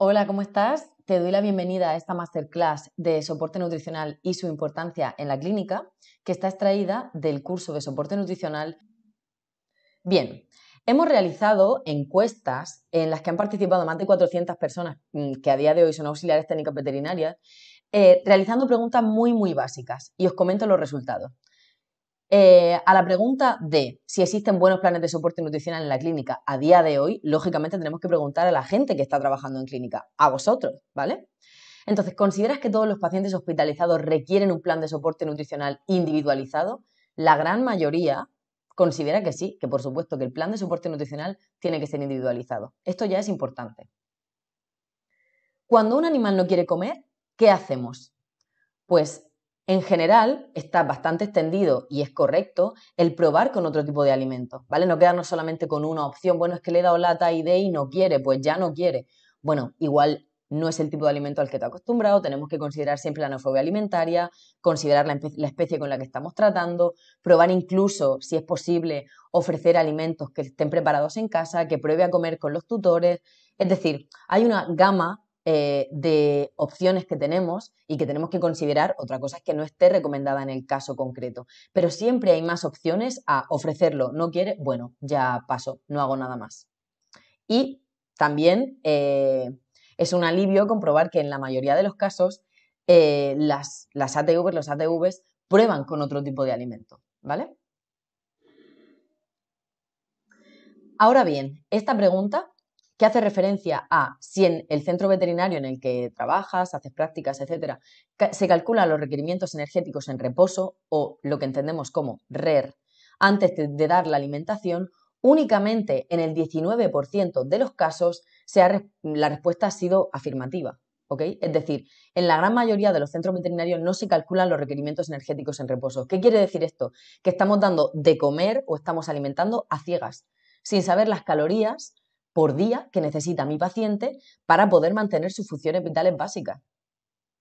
Hola, ¿cómo estás? Te doy la bienvenida a esta masterclass de soporte nutricional y su importancia en la clínica, que está extraída del curso de soporte nutricional. Bien, hemos realizado encuestas en las que han participado más de 400 personas mm, que a día de hoy son auxiliares técnicas veterinarias, eh, realizando preguntas muy, muy básicas y os comento los resultados. Eh, a la pregunta de si existen buenos planes de soporte nutricional en la clínica a día de hoy, lógicamente tenemos que preguntar a la gente que está trabajando en clínica, a vosotros, ¿vale? Entonces, ¿consideras que todos los pacientes hospitalizados requieren un plan de soporte nutricional individualizado? La gran mayoría considera que sí, que por supuesto que el plan de soporte nutricional tiene que ser individualizado. Esto ya es importante. Cuando un animal no quiere comer, ¿qué hacemos? Pues en general, está bastante extendido y es correcto el probar con otro tipo de alimentos, ¿vale? No quedarnos solamente con una opción. Bueno, es que le he dado lata y de y no quiere, pues ya no quiere. Bueno, igual no es el tipo de alimento al que te acostumbrado, tenemos que considerar siempre la anofobia alimentaria, considerar la, especie con la que estamos tratando, probar incluso, si es posible, ofrecer alimentos que estén preparados en casa, que pruebe a comer con los tutores. Es decir, hay una gama eh, de opciones que tenemos y que tenemos que considerar. Otra cosa es que no esté recomendada en el caso concreto, pero siempre hay más opciones a ofrecerlo. No quiere, bueno, ya paso, no hago nada más. Y también eh, es un alivio comprobar que en la mayoría de los casos eh, las, las ATVs, los ATVs prueban con otro tipo de alimento, ¿vale? Ahora bien, esta pregunta que hace referencia a si en el centro veterinario en el que trabajas, haces prácticas, etcétera, se calculan los requerimientos energéticos en reposo o lo que entendemos como RER antes de dar la alimentación, únicamente en el 19% de los casos la respuesta ha sido afirmativa. Es decir, en la gran mayoría de los centros veterinarios no se calculan los requerimientos energéticos en reposo. ¿Qué quiere decir esto? Que estamos dando de comer o estamos alimentando a ciegas, sin saber las calorías por día que necesita mi paciente para poder mantener sus funciones vitales básicas.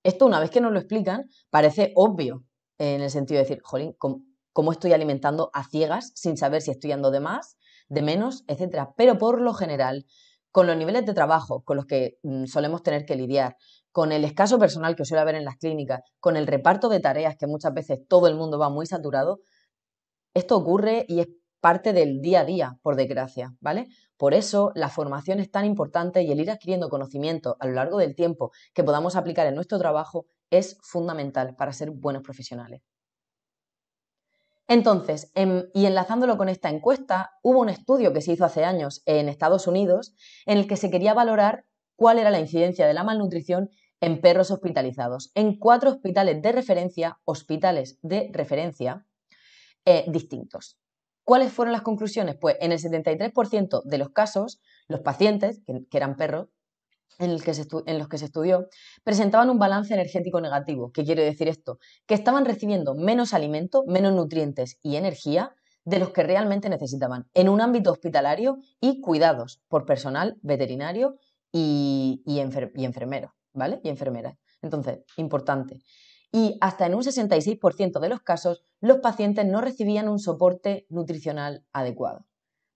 Esto una vez que nos lo explican parece obvio en el sentido de decir, jolín, ¿cómo, estoy alimentando a ciegas sin saber si estoy dando de más, de menos, etcétera? Pero por lo general, con los niveles de trabajo con los que mm, solemos tener que lidiar, con el escaso personal que suele haber en las clínicas, con el reparto de tareas que muchas veces todo el mundo va muy saturado, esto ocurre y es parte del día a día, por desgracia, ¿vale? Por eso la formación es tan importante y el ir adquiriendo conocimiento a lo largo del tiempo que podamos aplicar en nuestro trabajo es fundamental para ser buenos profesionales. Entonces, em, y enlazándolo con esta encuesta, hubo un estudio que se hizo hace años en Estados Unidos en el que se quería valorar cuál era la incidencia de la malnutrición en perros hospitalizados, en cuatro hospitales de referencia, hospitales de referencia eh, distintos. ¿Cuáles fueron las conclusiones? Pues en el 73% de los casos, los pacientes, que, eran perros, en, los que se estudió, presentaban un balance energético negativo. ¿Qué quiere decir esto? Que estaban recibiendo menos alimento, menos nutrientes y energía de los que realmente necesitaban en un ámbito hospitalario y cuidados por personal veterinario y, y enfermeros, ¿vale? Y enfermeras. Entonces, importante y hasta en un 66% de los casos los pacientes no recibían un soporte nutricional adecuado.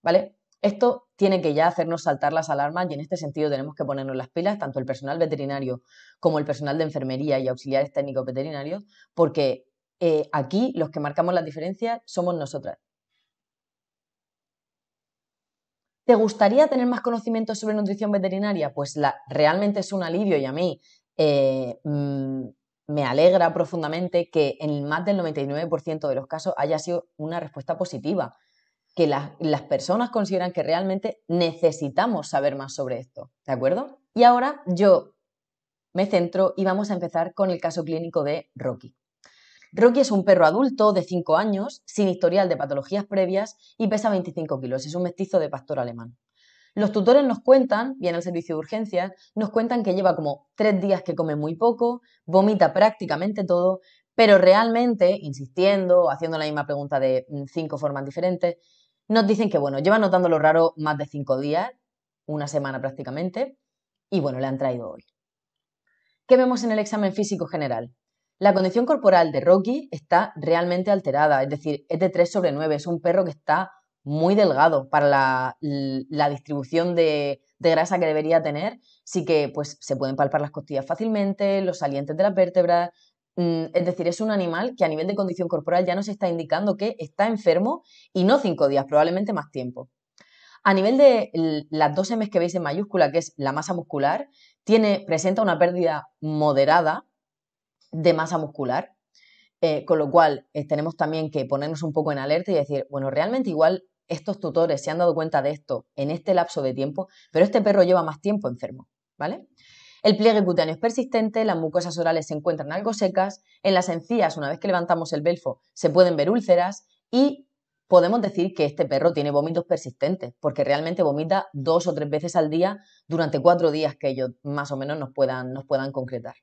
¿Vale? Esto tiene que ya hacernos saltar las alarmas y en este sentido tenemos que ponernos las pilas, tanto el personal veterinario como el personal de enfermería y auxiliares técnicos veterinarios, porque eh, aquí los que marcamos las diferencias somos nosotras. ¿Te gustaría tener más conocimiento sobre nutrición veterinaria? Pues la, realmente es un alivio y a mí eh, mm, me alegra profundamente que en más del 99% de los casos haya sido una respuesta positiva, que las personas consideran que realmente necesitamos saber más sobre esto, ¿de acuerdo? Y ahora yo me centro y vamos a empezar con el caso clínico de Rocky. Rocky es un perro adulto de 5 años, sin historial de patologías previas y pesa 25 kilos. Es un mestizo de pastor alemán. Los tutores nos cuentan, viene el servicio de urgencias, nos cuentan que lleva como tres días que come muy poco, vomita prácticamente todo, pero realmente, insistiendo, haciendo la misma pregunta de mm, cinco formas diferentes, nos dicen que, bueno, lleva notando lo raro más de cinco días, una semana prácticamente, y bueno, le han traído hoy. ¿Qué vemos en el examen físico general? La condición corporal de Rocky está realmente alterada, es decir, es de 3 sobre 9, es un perro que está muy delgado para la, distribución de, grasa que debería tener. Sí que pues, se pueden palpar las costillas fácilmente, los salientes de las vértebras. Mm, es decir, es un animal que a nivel de condición corporal ya nos está indicando que está enfermo y no cinco días, probablemente más tiempo. A nivel de las dos M que veis en mayúscula, que es la masa muscular, tiene, presenta una pérdida moderada de masa muscular, eh, con lo cual eh, tenemos también que ponernos un poco en alerta y decir, bueno, realmente igual estos tutores se han dado cuenta de esto en este lapso de tiempo, pero este perro lleva más tiempo enfermo, ¿vale? El pliegue cutáneo es persistente, las mucosas orales se encuentran algo secas, en las encías, una vez que levantamos el belfo, se pueden ver úlceras y podemos decir que este perro tiene vómitos persistentes, porque realmente vomita dos o tres veces al día durante cuatro días que ellos más o menos nos puedan, nos puedan concretar.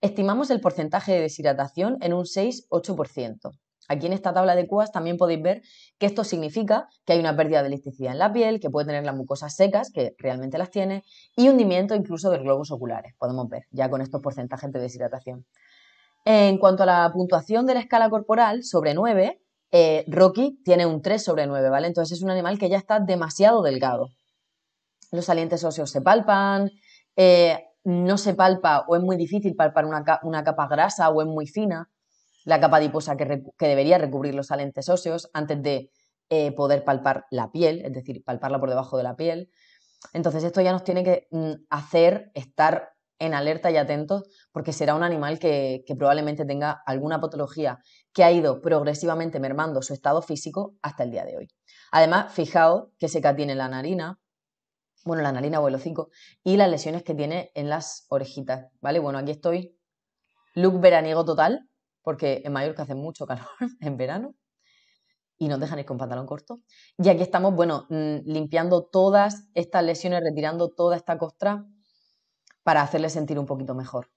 Estimamos el porcentaje de deshidratación en un 6-8%. Aquí en esta tabla de cuas también podéis ver que esto significa que hay una pérdida de elasticidad en la piel, que puede tener las mucosas secas, que realmente las tiene, y hundimiento incluso de los globos oculares, podemos ver ya con estos porcentajes de deshidratación. En cuanto a la puntuación de la escala corporal, sobre 9, eh, Rocky tiene un 3 sobre 9, ¿vale? Entonces es un animal que ya está demasiado delgado. Los salientes óseos se palpan, eh, no se palpa o es muy difícil palpar una capa grasa o es muy fina la capa adiposa que, debería recubrir los alentes óseos antes de eh, poder palpar la piel, es decir, palparla por debajo de la piel. Entonces esto ya nos tiene que mm, hacer estar en alerta y atentos porque será un animal que, probablemente tenga alguna patología que ha ido progresivamente mermando su estado físico hasta el día de hoy. Además, fijaos que seca tiene la narina, bueno, la narina o el y las lesiones que tiene en las orejitas, ¿vale? Bueno, aquí estoy, look veraniego total, porque en Mallorca hace mucho calor en verano y nos dejan ir con pantalón corto. Y aquí estamos, bueno, mm, limpiando todas estas lesiones, retirando toda esta costra para hacerle sentir un poquito mejor.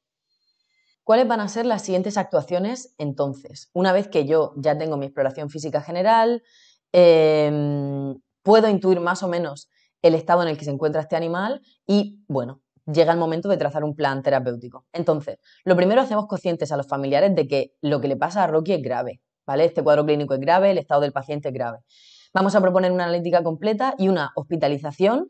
¿Cuáles van a ser las siguientes actuaciones entonces? Una vez que yo ya tengo mi exploración física general, em, puedo intuir más o menos el estado en el que se encuentra este animal y, bueno, llega el momento de trazar un plan terapéutico. Entonces, lo primero hacemos conscientes a los familiares de que lo que le pasa a Rocky es grave, ¿vale? Este cuadro clínico es grave, el estado del paciente es grave. Vamos a proponer una analítica completa y una hospitalización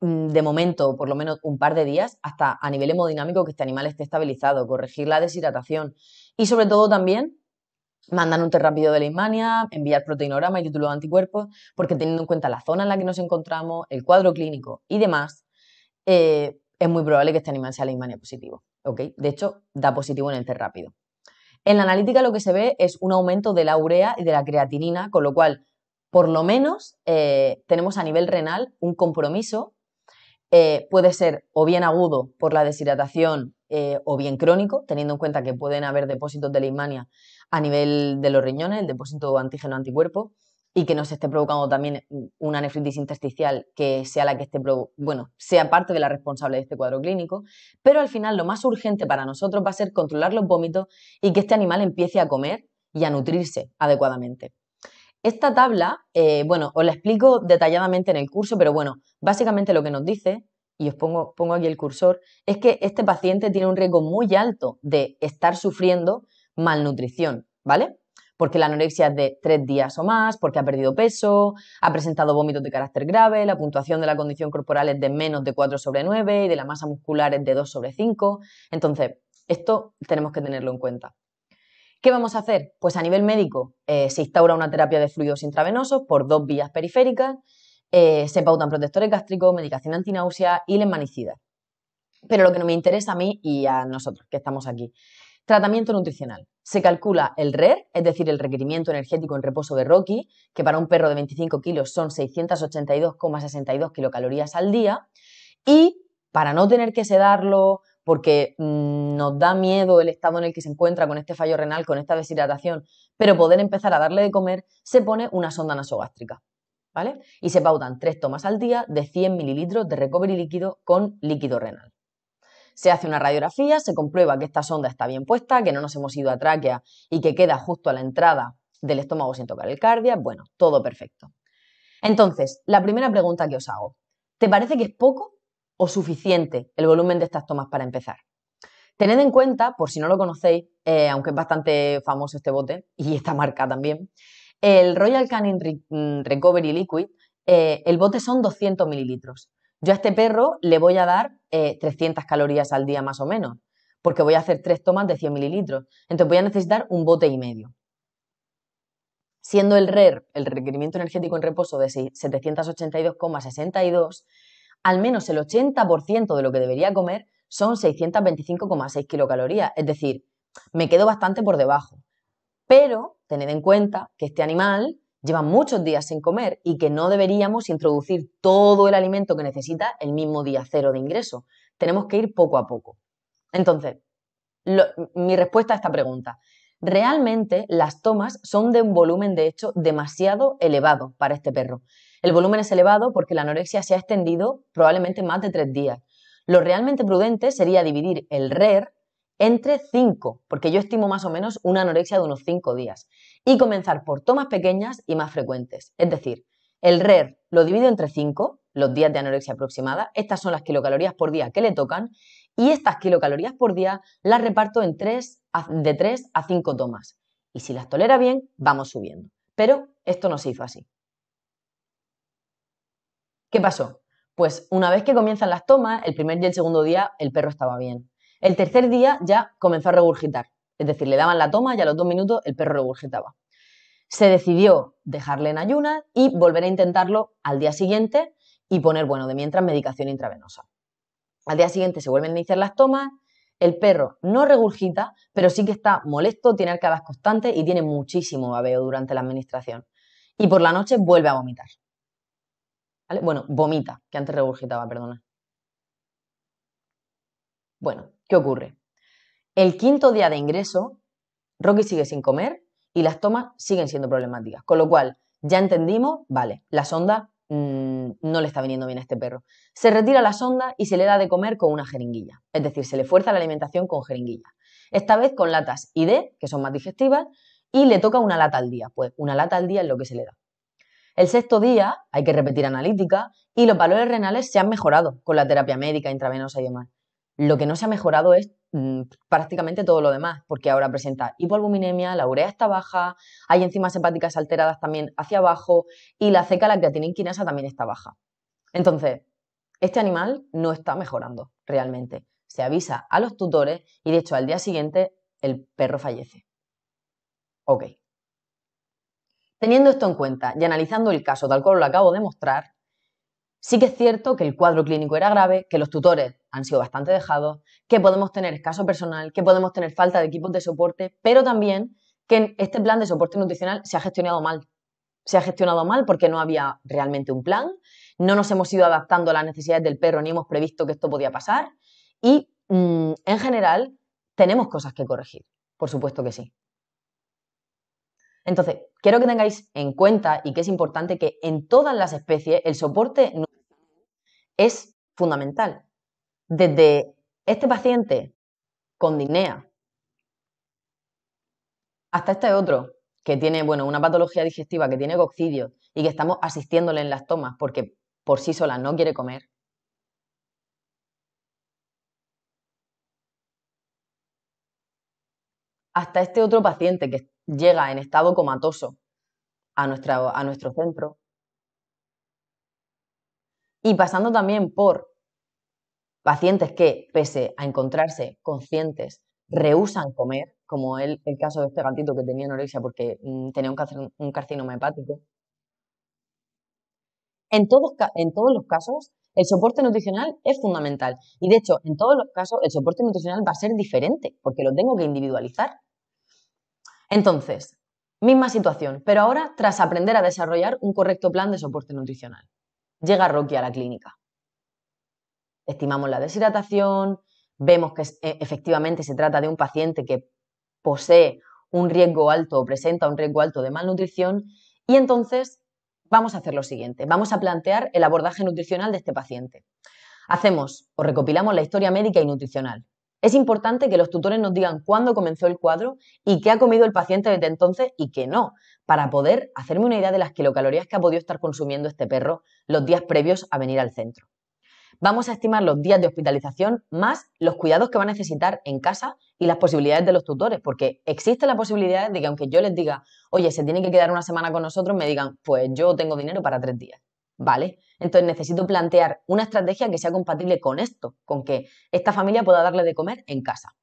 mm, de momento, por lo menos un par de días, hasta a nivel hemodinámico que este animal esté estabilizado, corregir la deshidratación y sobre todo también mandar un test rápido de hismania, enviar proteinograma y título de anticuerpos, porque teniendo en cuenta la zona en la que nos encontramos, el cuadro clínico y demás, eh, es muy probable que este animal sea leishmania positivo. De hecho, da positivo en el test rápido. En la analítica lo que se ve es un aumento de la urea y de la creatinina, con lo cual, por lo menos, eh, tenemos a nivel renal un compromiso. Eh, puede ser o bien agudo por la deshidratación eh, o bien crónico, teniendo en cuenta que pueden haber depósitos de leishmania a nivel de los riñones, el depósito antígeno-anticuerpo, y que nos esté provocando también una nefritis intersticial que sea la que esté, bueno, sea parte de la responsable de este cuadro clínico, pero al final lo más urgente para nosotros va a ser controlar los vómitos y que este animal empiece a comer y a nutrirse adecuadamente. Esta tabla, eh, bueno, os la explico detalladamente en el curso, pero bueno, básicamente lo que nos dice, y os pongo, pongo aquí el cursor, es que este paciente tiene un riesgo muy alto de estar sufriendo malnutrición, ¿vale? porque la anorexia es de tres días o más, porque ha perdido peso, ha presentado vómitos de carácter grave, la puntuación de la condición corporal es de menos de 4 sobre 9 y de la masa muscular es de 2 sobre 5. Entonces, esto tenemos que tenerlo en cuenta. ¿Qué vamos a hacer? Pues a nivel médico eh, se instaura una terapia de fluidos intravenosos por dos vías periféricas, eh, se pautan protectores gástricos, medicación antináusea y lesmanicida. Pero lo que no me interesa a mí y a nosotros que estamos aquí Tratamiento nutricional. Se calcula el RER, e es decir, el requerimiento energético en reposo de Rocky, que para un perro de 25 kilos son 682,62 kilocalorías al día. Y para no tener que sedarlo, porque mm, nos da miedo el estado en el que se encuentra con este fallo renal, con esta deshidratación, pero poder empezar a darle de comer, se pone una sonda nasogástrica. ¿Vale? Y se pautan tres tomas al día de 100 mililitros de recovery líquido con líquido renal. Se hace una radiografía, se comprueba que esta sonda está bien puesta, que no nos hemos ido a tráquea y que queda justo a la entrada del estómago sin tocar el cardia. Bueno, todo perfecto. Entonces, la primera pregunta que os hago, ¿te parece que es poco o suficiente el volumen de estas tomas para empezar? Tened en cuenta, por si no lo conocéis, eh, aunque es bastante famoso este bote y esta marca también, el Royal Canin mm, Recovery Liquid, eh, el bote son 200 mililitros. Yo a este perro le voy a dar 300 eh, calorías al día más o menos, porque voy a hacer tres tomas de 100 mililitros. Entonces voy a necesitar un bote y medio. Siendo el RER, e el requerimiento energético en reposo, de 782,62, al menos el 80% de lo que debería comer son 625,6 kilocalorías. Es decir, me quedo bastante por debajo. Pero tened en cuenta que este animal llevan muchos días sin comer y que no deberíamos introducir todo el alimento que necesita el mismo día cero de ingreso. Tenemos que ir poco a poco. Entonces, mi respuesta a esta pregunta. Realmente las tomas son de un volumen de hecho demasiado elevado para este perro. El volumen es elevado porque la anorexia se ha extendido probablemente más de tres días. Lo realmente prudente sería dividir el RER entre 5, porque yo estimo más o menos una anorexia de unos 5 días, y comenzar por tomas pequeñas y más frecuentes. Es decir, el RER e lo divido entre 5, los días de anorexia aproximada, estas son las kilocalorías por día que le tocan, y estas kilocalorías por día las reparto en tres de 3 a 5 tomas. Y si las tolera bien, vamos subiendo. Pero esto no se hizo así. ¿Qué pasó? Pues una vez que comienzan las tomas, el primer y el segundo día el perro estaba bien. El tercer día ya comenzó a regurgitar, es decir, le daban la toma y a los dos minutos el perro regurgitaba. Se decidió dejarle en ayunas y volver a intentarlo al día siguiente y poner, bueno, de mientras medicación intravenosa. Al día siguiente se vuelven a iniciar las tomas, el perro no regurgita, pero sí que está molesto, tiene arcadas constantes y tiene muchísimo babeo durante la administración. Y por la noche vuelve a vomitar. Bueno, vomita, que antes regurgitaba, perdona. Bueno, ¿Qué ocurre? El quinto día de ingreso, Rocky sigue sin comer y las tomas siguen siendo problemáticas. Con lo cual, ya entendimos, vale, la sonda mm, no le está viniendo bien a este perro. Se retira la sonda y se le da de comer con una jeringuilla. Es decir, se le fuerza la alimentación con jeringuilla. Esta vez con latas ID, que son más digestivas, y le toca una lata al día. Pues una lata al día es lo que se le da. El sexto día hay que repetir analítica y los valores renales se han mejorado con la terapia médica, intravenosa y demás. Lo que no se ha mejorado es mm, prácticamente todo lo demás, porque ahora presenta hipoalbuminemia, la urea está baja, hay enzimas hepáticas alteradas también hacia abajo y la ceca, la creatinina inquinasa, también está baja. Entonces, este animal no está mejorando realmente. Se avisa a los tutores y de hecho al día siguiente el perro fallece. Ok. Teniendo esto en cuenta y analizando el caso tal cual lo acabo de mostrar, Sí que es cierto que el cuadro clínico era grave, que los tutores han sido bastante dejados, que podemos tener escaso personal, que podemos tener falta de equipos de soporte, pero también que este plan de soporte nutricional se ha gestionado mal. Se ha gestionado mal porque no había realmente un plan, no nos hemos ido adaptando a las necesidades del perro ni hemos previsto que esto podía pasar y mm, en general tenemos cosas que corregir, por supuesto que sí. Entonces, quiero que tengáis en cuenta y que es importante que en todas las especies el soporte es fundamental. Desde este paciente con dinea hasta este otro que tiene, una patología digestiva, que tiene coccidio y que estamos asistiéndole en las tomas porque por sí sola no quiere comer, hasta este otro paciente que llega en estado comatoso a nuestro centro, y pasando también por pacientes que, pese a encontrarse conscientes, rehusan comer, como el, el caso de este gatito que tenía anorexia porque mm, tenía un, un carcinoma hepático. en todos los casos, el soporte nutricional es fundamental. Y de hecho, en todos los casos, el soporte nutricional va a ser diferente, porque lo tengo que individualizar. Entonces, misma situación, pero ahora tras aprender a desarrollar un correcto plan de soporte nutricional. Llega Rocky a la clínica. Estimamos la deshidratación, vemos que e, efectivamente se trata de un paciente que posee un riesgo alto o presenta un riesgo alto de malnutrición y entonces vamos a hacer lo siguiente, vamos a plantear el abordaje nutricional de este paciente. Hacemos o recopilamos la historia médica y nutricional, es importante que los tutores nos digan cuándo comenzó el cuadro y qué ha comido el paciente desde entonces y qué no, para poder hacerme una idea de las kilocalorías que ha podido estar consumiendo este perro los días previos a venir al centro. Vamos a estimar los días de hospitalización más los cuidados que va a necesitar en casa y las posibilidades de los tutores, porque existe la posibilidad de que aunque yo les diga, oye, se tiene que quedar una semana con nosotros, me digan, pues yo tengo dinero para tres días. ¿Vale? Entonces necesito plantear una estrategia que sea compatible con esto, con que esta familia pueda darle de comer en casa.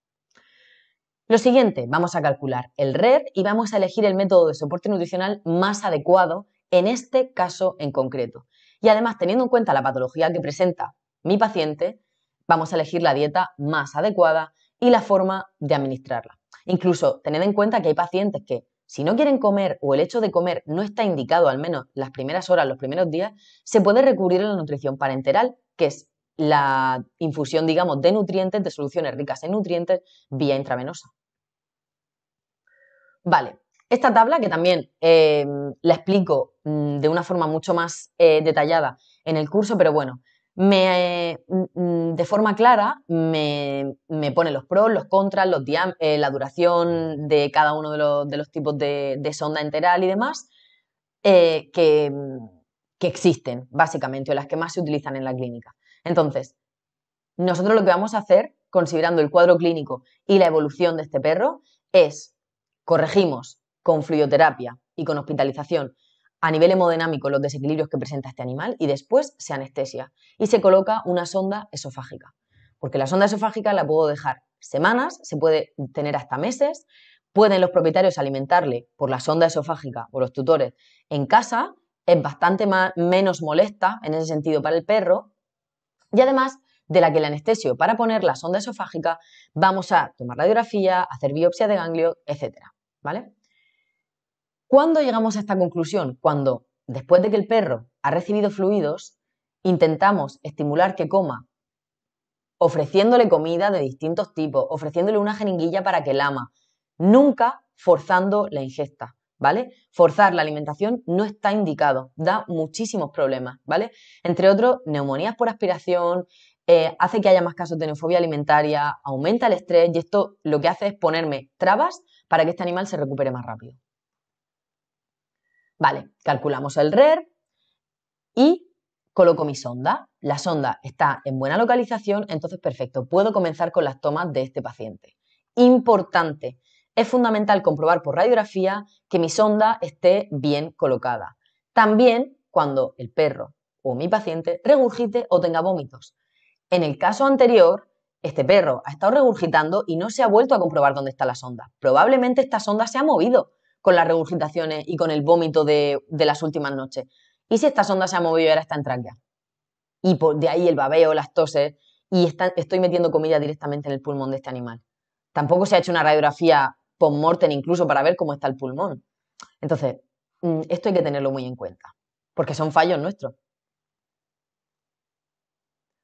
Lo siguiente, vamos a calcular el red y vamos a elegir el método de soporte nutricional más adecuado en este caso en concreto. Y además, teniendo en cuenta la patología que presenta mi paciente, vamos a elegir la dieta más adecuada y la forma de administrarla. Incluso tened en cuenta que hay pacientes que si no quieren comer o el hecho de comer no está indicado, al menos las primeras horas, los primeros días, se puede recurrir a la nutrición parenteral, que es la infusión, digamos, de nutrientes, de soluciones ricas en nutrientes vía intravenosa. Vale, esta tabla que también eh, la explico mm, de una forma mucho más eh, detallada en el curso, pero bueno, me, mm, mm, de forma clara me, pone los pros, los contras, eh, la duración de cada uno de los, tipos de, sonda enteral y demás eh, que, existen, básicamente, o las que más se utilizan en la clínica. Entonces, nosotros lo que vamos a hacer, considerando el cuadro clínico y la evolución de este perro, es corregimos con fluidoterapia y con hospitalización a nivel hemodinámico los desequilibrios que presenta este animal y después se anestesia y se coloca una sonda esofágica. Porque la sonda esofágica la puedo dejar semanas, se puede tener hasta meses, pueden los propietarios alimentarle por la sonda esofágica o los tutores en casa, es bastante menos molesta en ese sentido para el perro y además de la que el anestesio para poner la sonda esofágica vamos a tomar radiografía, hacer biopsia de ganglio, etc. ¿Vale? ¿Cuándo llegamos a esta conclusión? Cuando, después de que el perro ha recibido fluidos, intentamos estimular que coma, ofreciéndole comida de distintos tipos, ofreciéndole una jeringuilla para que ama, nunca forzando la ingesta, ¿vale? Forzar la alimentación no está indicado, da muchísimos problemas, ¿vale? Entre otros, neumonías por aspiración, eh, hace que haya más casos de neofobia alimentaria, aumenta el estrés y esto lo que hace es ponerme trabas para que este animal se recupere más rápido. Vale, calculamos el RER y coloco mi sonda. La sonda está en buena localización, entonces perfecto, puedo comenzar con las tomas de este paciente. Importante, es fundamental comprobar por radiografía que mi sonda esté bien colocada. También cuando el perro o mi paciente regurgite o tenga vómitos. En el caso anterior, este perro ha estado regurgitando y no se ha vuelto a comprobar dónde está la sonda. Probablemente esta sonda se ha movido con las regurgitaciones y con el vómito de, de las últimas noches. ¿Y si esta sonda se ha movido y ahora está en tráquea? Y de ahí el babeo, las toses, y está, estoy metiendo comida directamente en el pulmón de este animal. Tampoco se ha hecho una radiografía post-mortem incluso para ver cómo está el pulmón. Entonces, mm, esto hay que tenerlo muy en cuenta, porque son fallos nuestros.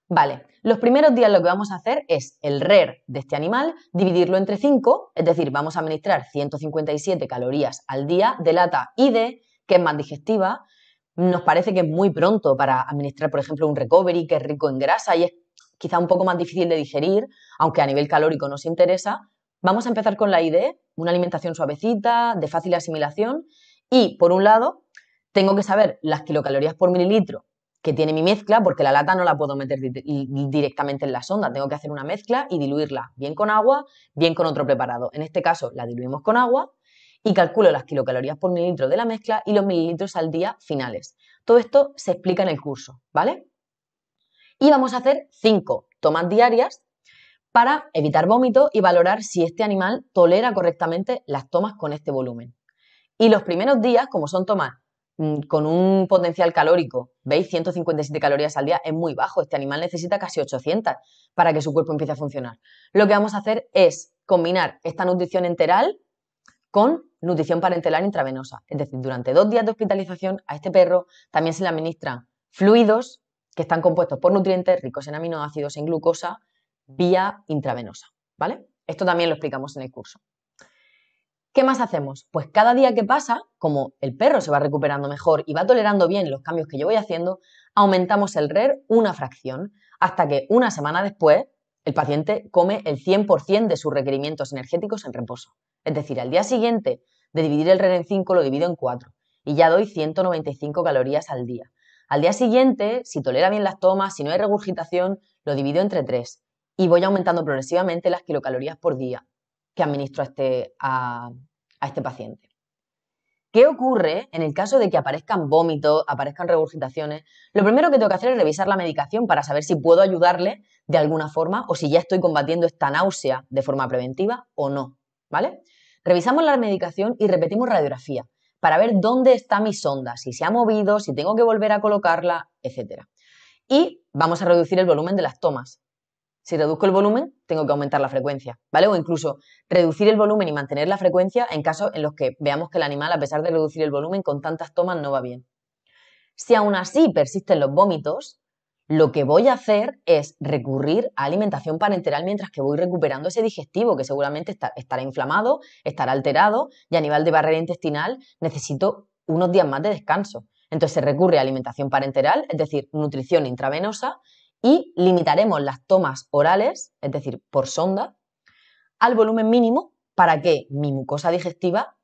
Vale, los primeros días lo que vamos a hacer es el RER de este animal, dividirlo entre 5, es decir, vamos a administrar 157 calorías al día de lata ID, que es más digestiva. Nos parece que es muy pronto para administrar, por ejemplo, un recovery que es rico en grasa y es quizá un poco más difícil de digerir, aunque a nivel calórico nos interesa. Vamos a empezar con la ID, una alimentación suavecita, de fácil asimilación. Y, por un lado, tengo que saber las kilocalorías por mililitro que tiene mi mezcla, porque la lata no la puedo meter directamente en la sonda, tengo que hacer una mezcla y diluirla, bien con agua, bien con otro preparado. En este caso la diluimos con agua y calculo las kilocalorías por mililitro de la mezcla y los mililitros al día finales. Todo esto se explica en el curso, ¿vale? Y vamos a hacer 5 tomas diarias para evitar vómitos y valorar si este animal tolera correctamente las tomas con este volumen. Y los primeros días, como son tomas Mm, con un potencial calórico, veis, 157 calorías al día es muy bajo. Este animal necesita casi 800 para que su cuerpo empiece a funcionar. Lo que vamos a hacer es combinar esta nutrición enteral con nutrición parenteral intravenosa. Es decir, durante dos días de hospitalización a este perro también se le administran fluidos que están compuestos por nutrientes ricos en aminoácidos, en glucosa, vía intravenosa. ¿Vale? Esto también lo explicamos en el curso. ¿Qué más hacemos? Pues cada día que pasa, como el perro se va recuperando mejor y va tolerando bien los cambios que yo voy haciendo, aumentamos el RER e una fracción, hasta que una semana después el paciente come el 100% de sus requerimientos energéticos en reposo. Es decir, al día siguiente de dividir el RER e en 5 lo divido en 4 y ya doy 195 calorías al día. Al día siguiente, si tolera bien las tomas, si no hay regurgitación, lo divido entre 3 y voy aumentando progresivamente las kilocalorías por día que administro este, a este, paciente. ¿Qué ocurre en el caso de que aparezcan vómitos, aparezcan regurgitaciones? Lo primero que tengo que hacer es revisar la medicación para saber si puedo ayudarle de alguna forma o si ya estoy combatiendo esta náusea de forma preventiva o no, ¿vale? Revisamos la medicación y repetimos radiografía para ver dónde está mi sonda, si se ha movido, si tengo que volver a colocarla, etc. Y vamos a reducir el volumen de las tomas si reduzco el volumen, tengo que aumentar la frecuencia, ¿vale? O incluso reducir el volumen y mantener la frecuencia en casos en los que veamos que el animal, a pesar de reducir el volumen, con tantas tomas no va bien. Si aún así persisten los vómitos, lo que voy a hacer es recurrir a alimentación parenteral mientras que voy recuperando ese digestivo que seguramente estará inflamado, estará alterado y a nivel de barrera intestinal necesito unos días más de descanso. Entonces se recurre a alimentación parenteral, es decir, nutrición intravenosa y limitaremos las tomas orales, es decir, por sonda, al volumen mínimo para que mi mucosa digestiva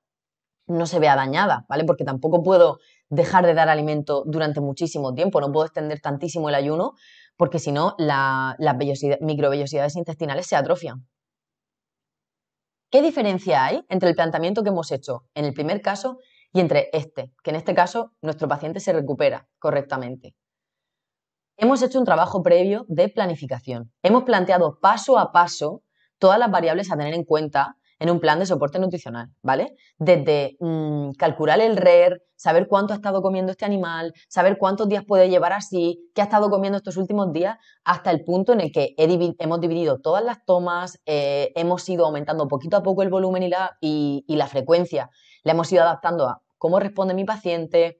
no se vea dañada, ¿vale? Porque tampoco puedo dejar de dar alimento durante muchísimo tiempo, no puedo extender tantísimo el ayuno, porque si no, las microvellosidades intestinales se atrofian. ¿Qué diferencia hay entre el planteamiento que hemos hecho en el primer caso y entre este? Que en este caso nuestro paciente se recupera correctamente. Hemos hecho un trabajo previo de planificación. Hemos planteado paso a paso todas las variables a tener en cuenta en un plan de soporte nutricional, ¿vale? Desde mm, calcular el RER, e saber cuánto ha estado comiendo este animal, saber cuántos días puede llevar así, qué ha estado comiendo estos últimos días, hasta el punto en el que hemos dividido todas las tomas, eh, hemos ido aumentando poquito a poco el volumen y la, y la frecuencia, la hemos ido adaptando a cómo responde mi paciente,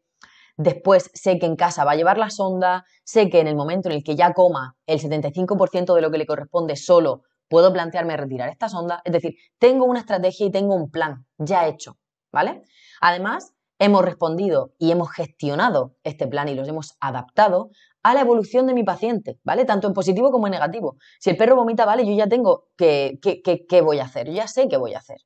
Después sé que en casa va a llevar la sonda, sé que en el momento en el que ya coma el 75% de lo que le corresponde solo, puedo plantearme retirar esta sonda. Es decir, tengo una estrategia y tengo un plan ya hecho, ¿vale? Además, hemos respondido y hemos gestionado este plan y los hemos adaptado a la evolución de mi paciente, ¿vale? Tanto en positivo como en negativo. Si el perro vomita, vale, yo ya tengo que, voy a hacer, ya sé qué voy a hacer.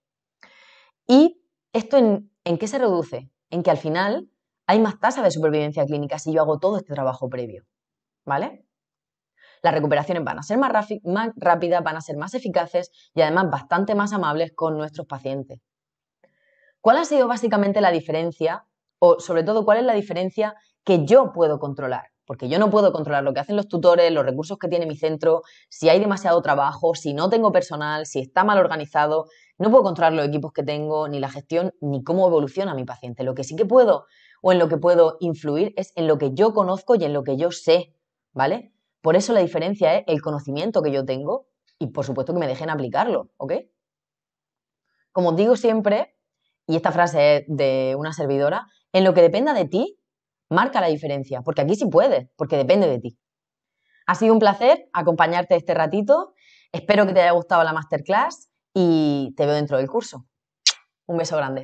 ¿Y esto en qué se reduce? En que al final hay más tasa de supervivencia clínica si yo hago todo este trabajo previo. ¿Vale? Las recuperaciones van a ser más, más rápidas, van a ser más eficaces y además bastante más amables con nuestros pacientes. ¿Cuál ha sido básicamente la diferencia o sobre todo cuál es la diferencia que yo puedo controlar? Porque yo no puedo controlar lo que hacen los tutores, los recursos que tiene mi centro, si hay demasiado trabajo, si no tengo personal, si está mal organizado. No puedo controlar los equipos que tengo, ni la gestión, ni cómo evoluciona mi paciente. Lo que sí que puedo o en lo que puedo influir es en lo que yo conozco y en lo que yo sé, ¿vale? Por eso la diferencia es el conocimiento que yo tengo y por supuesto que me dejen aplicarlo, ¿ok? Como digo siempre, y esta frase es de una servidora, en lo que dependa de ti, marca la diferencia, porque aquí sí puede, porque depende de ti. Ha sido un placer acompañarte este ratito, espero que te haya gustado la masterclass y te veo dentro del curso. Un beso grande.